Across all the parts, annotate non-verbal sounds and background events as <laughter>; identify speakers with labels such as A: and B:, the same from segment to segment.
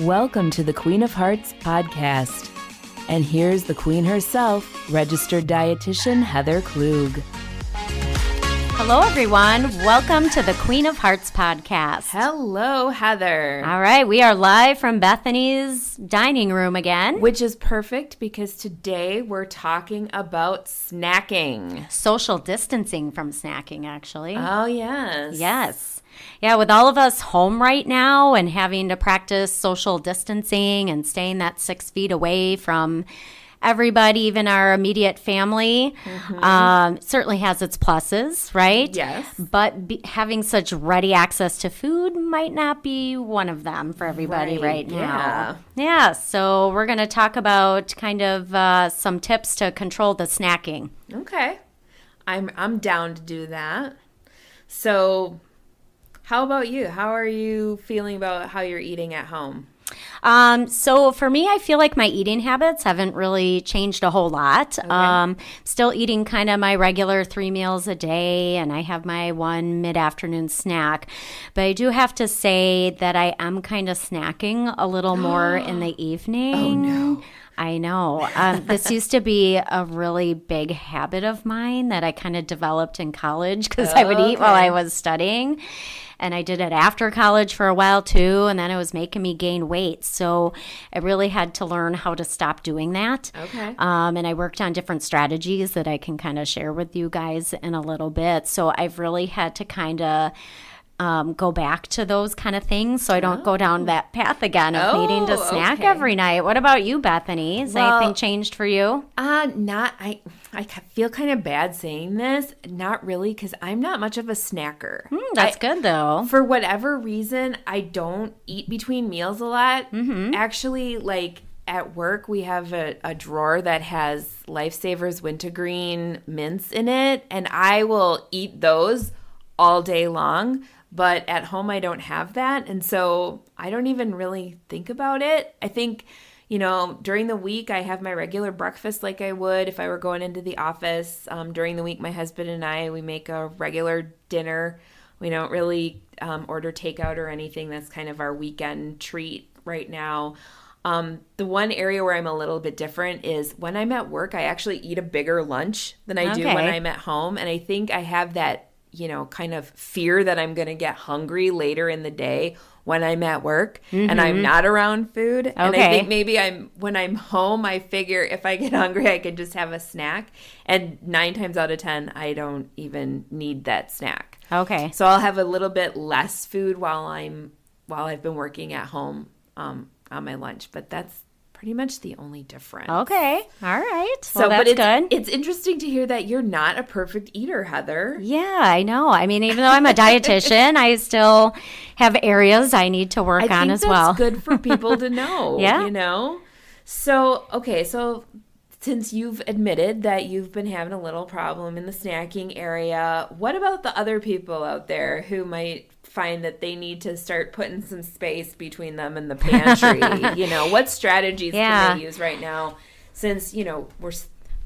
A: Welcome to the Queen of Hearts podcast. And here's the queen herself, registered dietitian Heather Klug.
B: Hello, everyone.
A: Welcome to the Queen of Hearts podcast. Hello, Heather. All right, we are live from Bethany's dining room again. Which is perfect because today we're talking about snacking. Social distancing from snacking, actually. Oh, yes. Yes.
B: Yeah, with all of us home right now and having to practice social distancing and staying that six feet away from everybody, even our immediate family, mm-hmm. um, certainly has its pluses, right? Yes. But be, having such ready access to food might not be one of them for everybody right, right now. Yeah. yeah. So we're going to talk about kind of uh, some tips to control the snacking.
A: Okay. I'm I'm down to do that. So how about you? How are you feeling about how you're eating at home? Um, so for me, I feel like my eating
B: habits haven't really changed a whole lot. Okay. Um, still eating kind of my regular three meals a day, and I have my one mid afternoon snack. But I do have to say that I am kind of snacking a little more <gasps> in the oh, evening. Oh, no. I know. Um, this used to be a really big habit of mine that I kind of developed in college because I would eat while I was studying and I did it after college for a while too, and then it was making me gain weight. So I really had to learn how to stop doing that. Okay. Um, and I worked on different strategies that I can kind of share with you guys in a little bit. So I've really had to kind of um, go back to those kind of things so I don't oh. go down oh. that path again of oh, needing to oh, snack okay. every night. What about you, Bethany? Has well, anything changed for you?
A: Uh, not I I feel kind of bad saying this. Not really because I'm not much of a snacker. Mm, that's I,
B: good though.
A: For whatever reason, I don't eat between meals a lot. Mm -hmm. Actually, like at work we have a, a, drawer that has lifesavers wintergreen mints in it and i will eat those all day long but at home, I don't have that. And so I don't even really think about it. I think, you know, during the week, I have my regular breakfast like I would if I were going into the office. Um, during the week, my husband and I, we make a regular dinner. We don't really um, order takeout or anything. That's kind of our weekend treat right now. Um, the one area where I'm a little bit different is when I'm at work, I actually eat a bigger lunch than I okay. do when I'm at home. And I think I have that you know, kind of fear that I'm going to get hungry later in the day when I'm at work mm-hmm. and I'm mm-hmm. not around food. Okay. And I think maybe I'm when I'm home, I figure if I get <laughs> hungry, I can just have a snack. And nine times out of 10, I don't even need that snack. Okay. So I'll have a little bit less food while I'm while I've been working at home um, on my lunch. But that's pretty much the only difference. Okay. All right. So, that's but it's, good. It's interesting to hear that you're not a perfect eater, Heather.
B: Yeah, I know. I mean, even though I'm a dietitian, I still have areas I need to work I on as well. good
A: for people to <laughs> know. yeah. You know? So, okay. So, since you've admitted that you've been having a little problem in the snacking area, what about the other people out there who might find that they need to start putting some space between them and the pantry? <laughs> you know, what strategies yeah. can they use right now? Since, you know, we're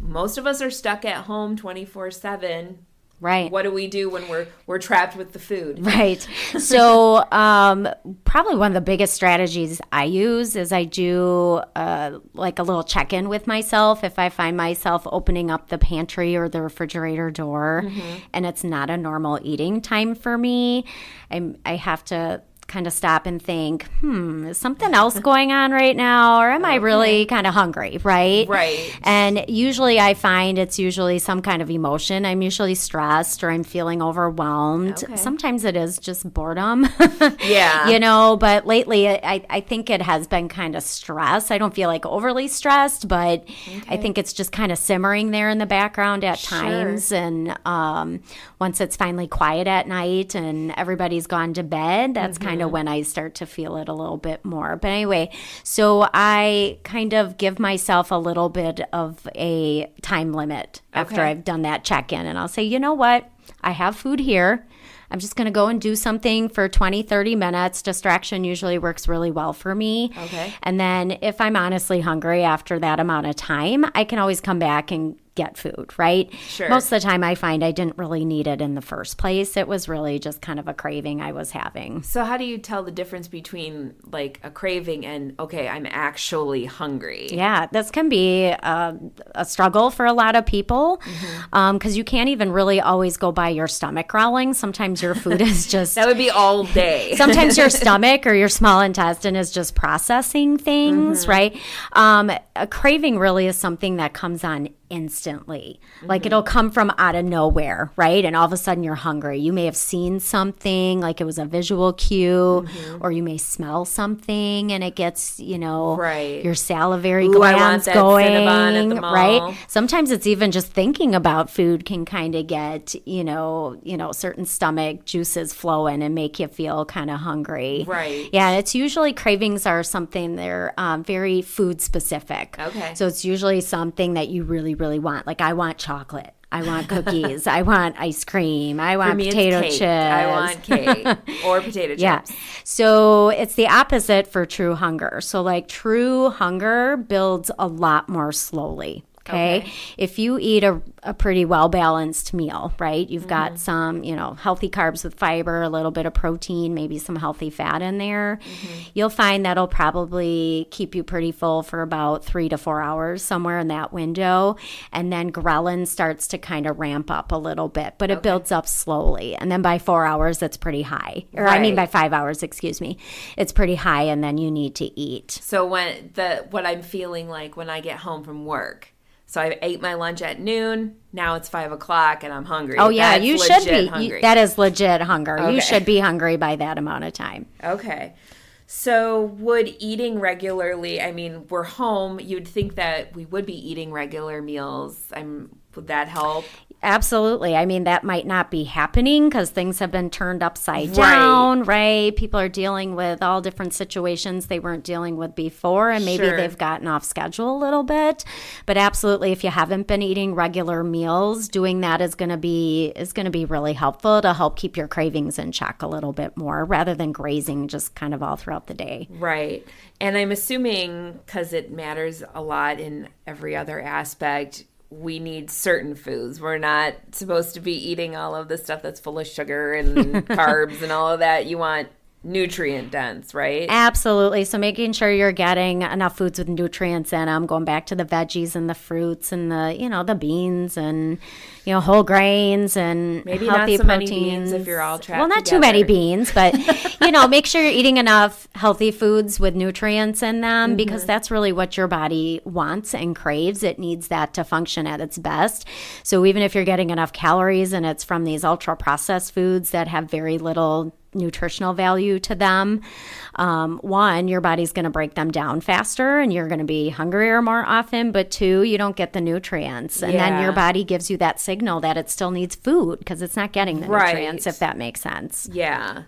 A: most of us are stuck at home 24 7 Right. What do we do when we're we're trapped with the food? <laughs> Right.
B: so um, probably one of the biggest strategies I use is I do uh, like a little check in with myself if I find myself opening up the pantry or the refrigerator door, mm-hmm. and it's not a normal eating time for me. i I have to kind of stop and think, hmm, is something else <laughs> going on right now? Or am okay. I mm-hmm. really kind of hungry? Right. Right. And usually I find it's usually some kind of emotion. I'm usually stressed or I'm feeling overwhelmed. Okay. Sometimes it is just boredom. <laughs> yeah. You know, but lately I, I think it has been kind of stress. I don't feel like overly stressed, but
A: okay. I think it's
B: just kind of simmering there in the background at sure. times. And um, once it's finally quiet at night and everybody's gone to bed, that's mm -hmm. kind kind of when I start to feel it a little bit more. But anyway, so I kind of give myself a little bit of a time limit after okay. I've done that check in. And I'll say, you know what? I have food here. I'm just going to go and do something for 20, 30 minutes. Distraction usually works really well for me. Okay. And then if I'm honestly hungry after that amount of time, I can always come back and get food, right? Sure. Most of the time, I find I didn't really need it in the first place. It was really just kind of a craving I was having. So,
A: how do you tell the difference between like a craving and, okay, I'm actually hungry? Yeah,
B: this can be a, a struggle for a lot of people because mm-hmm. um, you can't even really always go by your stomach growling. Sometimes your food is <laughs> just. that would be all day. <laughs> sometimes your stomach or your small intestine is just processing things, mm-hmm. right? Um, a craving really is something that comes on instantly. Mm-hmm. Like it'll come from out of nowhere, right? And all of a sudden you're hungry. You may have seen something, like it was a visual cue, mm-hmm. or you may smell something and it gets, you know, right. your salivary Ooh, glands going, right? Sometimes it's even just thinking about food can kind of get, you know, you know, certain stomach juices flowing and make you feel kind of hungry. Right. Yeah, it's usually cravings are something they're um, very food specific. Okay. So it's usually something that you really really want. Like I want chocolate. I want cookies. I want ice cream. I want potato chips. I want cake
A: or <laughs> potato chips. Yeah.
B: So it's the opposite for true hunger. So, like, true hunger builds a lot more slowly. Okay? If you eat a, a pretty well balanced meal, right? You've mm-hmm. got some, you know, healthy carbs with fiber, a little bit of protein, maybe some healthy fat in there. Mm-hmm. You'll find that'll probably keep you pretty full for about three to four hours, somewhere in that window. And then ghrelin starts to kind of ramp up a little bit, but okay. it builds up slowly. And then by four hours, it's pretty high. Or right. I mean, by five hours, excuse me, it's pretty high. And then you need to eat.
A: So when the what I'm feeling like when I get home from work so I ate my lunch at noon. Now it's five o'clock and I'm hungry. Oh yeah, That's you should be. Hungry. that is
B: legit hunger. Okay. You should be hungry by that amount of time.
A: Okay. So would eating regularly? I mean, we're home. You'd think that we would be eating regular meals. I'm. Would that help? Absolutely. I
B: mean, that might not be happening because things have been turned upside right. down, right? People are dealing with all different situations they weren't dealing with before, and maybe sure. they've gotten off schedule a little bit. But absolutely, if you haven't been eating regular meals, doing that is going to be is going to be really helpful to help keep your cravings in check a little bit more, rather than grazing just kind of all throughout the day.
A: Right. And I'm assuming because it matters a lot in every other aspect we need certain foods. We're not supposed to be eating all of the stuff that's full of sugar and <laughs> carbs and all of that. You want nutrient dense, right?
B: Absolutely. So making sure you're getting enough foods with nutrients in them, going back to the veggies and the fruits and the, you know, the beans and, you know, whole grains and Maybe healthy so proteins. if
A: you're all trapped. Well, not together. too many
B: beans, but <laughs> you know, make sure you're eating enough healthy foods with nutrients in them mm-hmm. because that's really what your body wants and craves. It needs that to function at its best. So even if you're getting enough calories and it's from these ultra processed foods that have very little nutritional value to them. Um, one, your body's going to break them down faster and you're going to be hungrier more often. But two, you don't get the nutrients. And yeah. then your body gives you that signal that it still needs food because it's not getting the right. nutrients, if that makes sense.
A: Yeah.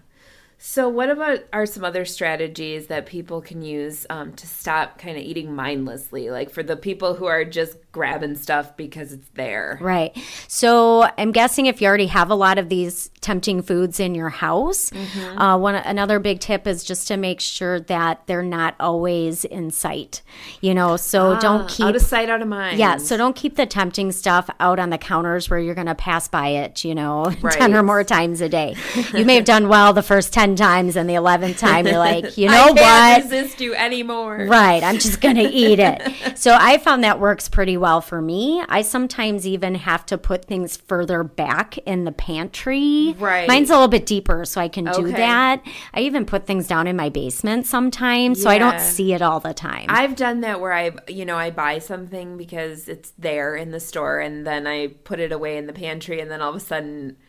A: So, what about are some other strategies that people can use um, to stop kind of eating mindlessly? Like for the people who are just grabbing stuff because it's there.
B: Right. So, I'm guessing if you already have a lot of these tempting foods in your house, mm -hmm. uh, one another big tip is just to make sure that they're not always in sight. You know, so ah, don't keep out of
A: sight, out of mind. Yeah. So
B: don't keep the tempting stuff out on the counters where you're going to pass by it. You know, right. <laughs> ten or more times a day. You may have done well the first ten 10 times and the 11th time you're like, <laughs> you know I can't what?
A: resist you anymore. Right. I'm just going to eat
B: it. <laughs> so I found that works pretty well for me. I sometimes even have to put things further back in the pantry.
A: Right. Mine's a little bit
B: deeper, so I can okay. do that. I even put things down in my basement sometimes, yeah. so I don't see it all the time.
A: I've done that where I, you know, I buy something because it's there in the store and then I put it away in the pantry and then all of a sudden –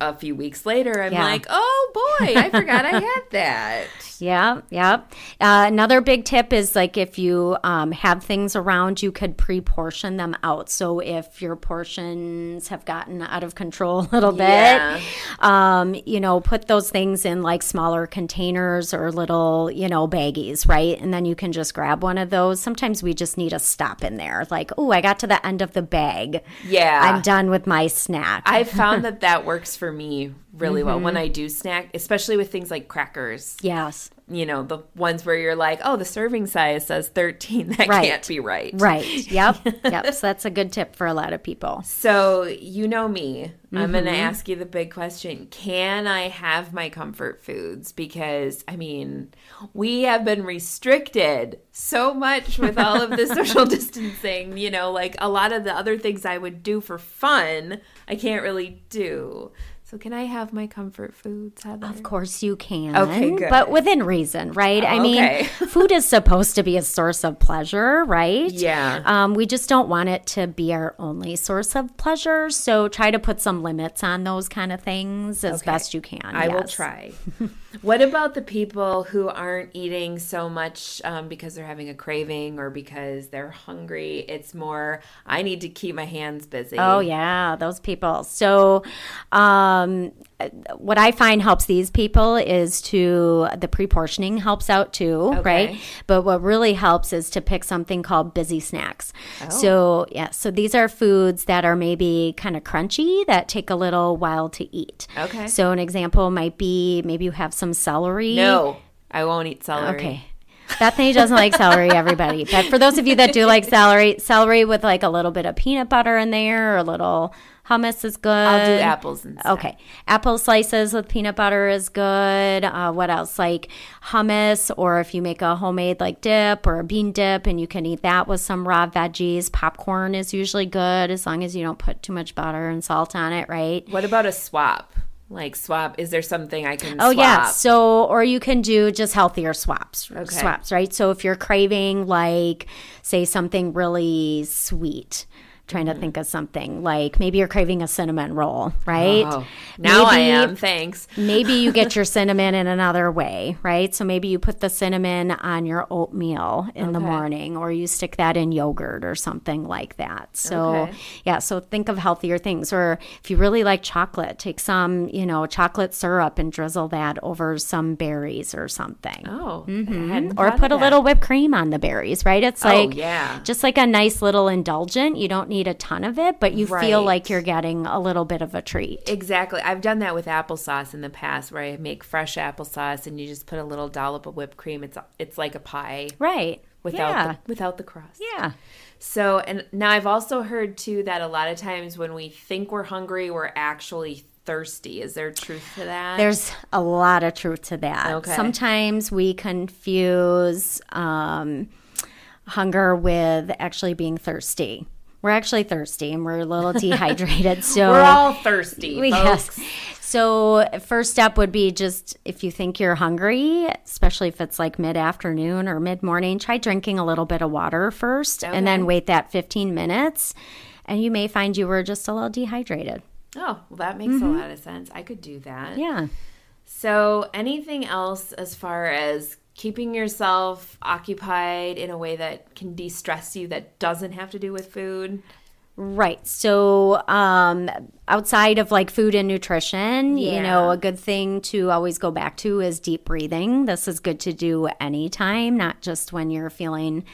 A: a few weeks later, I'm yeah. like, oh boy, I forgot I had <laughs> that.
B: Yeah, yeah. Uh, another big tip is like if you um, have things around, you could pre portion them out. So if your portions have gotten out of control a little bit, yeah. um, you know, put those things in like smaller containers or little, you know, baggies, right? And then you can just grab one of those. Sometimes we just need a stop in there. Like, oh, I got to the end of the bag. Yeah. I'm done with my snack. I found <laughs>
A: that that works for for me really mm-hmm. well when mm-hmm. I do snack, especially with things like crackers. Yes. You know, the ones where you're like, oh, the serving size says 13. <laughs> That right. can't be right. Right. Yep. <laughs> yep. So that's a good tip for a lot of people. So, you know me. Mm-hmm. I'm going to ask you the big question Can I have my comfort foods? Because, I mean, we have been restricted so much with all of the <laughs> social distancing. You know, like a lot of the other things I would do for fun, I can't really do. So can I have my comfort foods, Heather? Of course you can. Okay, good. But
B: within reason, right? I okay. mean, <laughs> food is supposed to be a source of pleasure, right? Yeah. Um, we just don't want it to be our only source of pleasure. So try to put some limits on those kind of things as okay. best you can. I yes. will try.
A: <laughs> What about the people who aren't eating so much um, because they're having a craving or because they're hungry? It's more, I need to keep my hands busy. Oh, yeah,
B: those people. So, um, what I find helps these people is to the pre-portioning helps out too, okay. right? But what really helps is to pick something called busy snacks. Oh. So, yeah, so these are foods that are maybe kind of crunchy that take a little while to eat. Okay. So, an example might be maybe you have some celery. No.
A: I won't eat celery. Okay.
B: Bethany doesn't like celery, everybody. But for those of you that do like celery, celery with like a little bit of peanut butter in there or a little hummus is good. I'll do apples instead. Okay. Apple slices with peanut butter is good. Uh, what else? Like hummus, or if you make a homemade like dip or a bean dip and you can eat that with some raw veggies. Popcorn is usually good as long as you don't put too much butter and salt on it, right?
A: What about a swap? like swap is there something i can oh swap? yeah
B: so or you can do just healthier swaps okay. swaps right so if you're craving like say something really sweet trying to mm-hmm. think of something like maybe you're craving a cinnamon roll, right? Oh, now maybe, I am.
A: Thanks. <laughs> maybe you get your
B: <laughs> cinnamon in another way, right? So maybe you put the cinnamon on your oatmeal in okay. the morning or you stick that in yogurt or something like that. So, okay. yeah, so think of healthier things. Or if you really like chocolate, take some, you know, chocolate syrup and drizzle that over some berries or something.
A: Oh, mm-hmm. or put a little
B: whipped cream on the berries, right? It's oh, like, oh, yeah. just like a nice little indulgent. You don't need need a ton of it, but you right. feel like you're getting a little bit of a
A: treat. Exactly. I've done that with applesauce in the past where I make fresh applesauce and you just put a little dollop of whipped cream. It's it's like a pie. Right. Without yeah. the, without the crust. Yeah. So and now I've also heard too that a lot of times when we think we're hungry, we're actually thirsty. Is there truth to that? There's
B: a lot of truth to that. Okay. Sometimes we confuse um, hunger with actually being thirsty. We're actually thirsty and we're a little dehydrated. <laughs> So we're all
A: thirsty. We, <laughs> yes.
B: So first step would be just if you think you're hungry, especially if it's like mid afternoon or mid morning, try drinking a little bit of water first okay. and then wait that 15 minutes. And you may find you were just a little dehydrated.
A: Oh, well, that makes mm -hmm. a mm-hmm. lot of sense. I could do that. Yeah. So, anything else as far as keeping yourself occupied in a way that can de stress you that doesn't have to do with food?
B: Right. So, um, outside of like food and nutrition, yeah. you know, a good thing to always go back to is deep breathing. This is good to do anytime, not just when you're feeling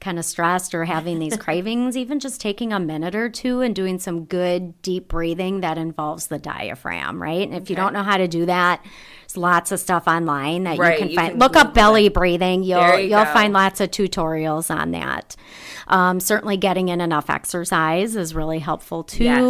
B: kind of stressed or having these <laughs> cravings, even just taking a minute or two and doing some good deep breathing that involves the diaphragm, right? And if okay. you don't know how to do that, there's lots of stuff online that right, you can find. can Look up belly that. breathing. You'll you will find lots of tutorials on that. Um, certainly, getting in enough exercise is really helpful too. Yes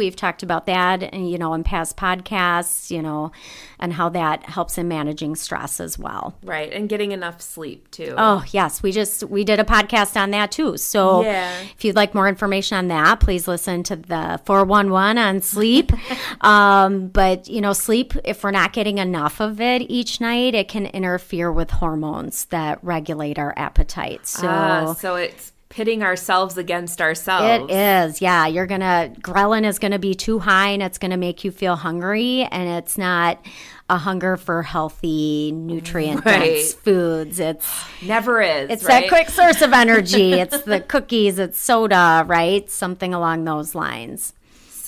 B: We've talked about that, you know, in past podcasts, you know, and how that helps in managing stress as well.
A: Right, and getting enough sleep too. Oh
B: yes, we just we did a podcast on that too. So yeah. if you'd like more information on that, please listen to the four one one on sleep. <laughs> um, but you know, sleep if we're not getting enough of it each night, it can interfere with hormones that regulate our appetite. So uh,
A: so it's pitting ourselves against ourselves. It
B: is. Yeah. You're going to, ghrelin is going to be too high and it's going to make you feel hungry. And it's not a hunger for healthy, nutrient dense right. foods. It's
A: never is. It's right? that quick source of <laughs> energy. it's the
B: cookies, it's soda, right? Something along those lines.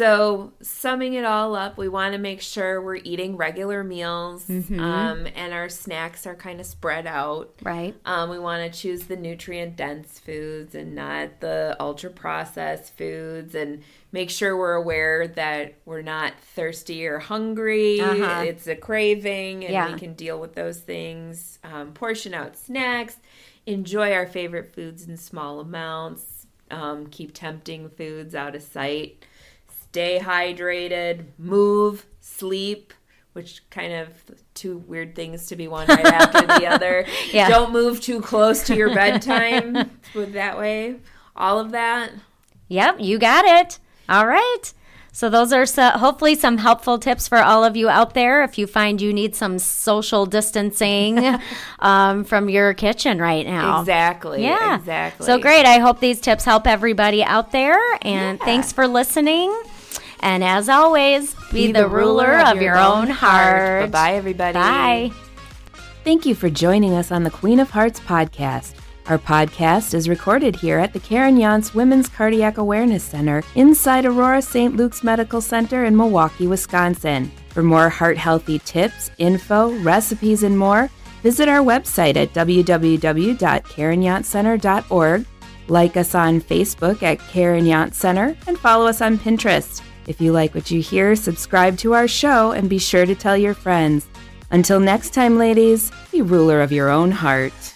A: So, summing it all up, we want to make sure we're eating regular meals mm-hmm. um, and our snacks are kind of spread out. Right. Um, we want to choose the nutrient dense foods and not the ultra processed foods and make sure we're aware that we're not thirsty or hungry. Uh-huh. It's a craving and yeah. we can deal with those things. Um, portion out snacks, enjoy our favorite foods in small amounts, um, keep tempting foods out of sight stay hydrated, move, sleep, which kind of two weird things to be one right after the <laughs> other. Yeah. Don't move too close to your bedtime <laughs> that way. All of that.
B: Yep, you got it. All right. So those are so, hopefully some helpful tips for all of you out there. If you find you need some social distancing <laughs> um, from your kitchen right now, exactly, yeah,
A: exactly. So great.
B: I hope these tips help everybody out there. And yeah. thanks for listening. And as always, be, be the, the, ruler, of, of your, your, own heart. heart. Bye, everybody. Bye.
A: Thank you for joining us on the Queen of Hearts podcast. Our podcast is recorded here at the Karen Yance Women's Cardiac Awareness Center inside Aurora St. Luke's Medical Center in Milwaukee, Wisconsin. For more heart healthy tips, info, recipes, and more, visit our website at www.karenyauntcenter.org, like us on Facebook at Karen Yance Center, and follow us on Pinterest. If you like what you hear, subscribe to our show and be sure to tell your friends. Until next time, ladies, be ruler of your own heart.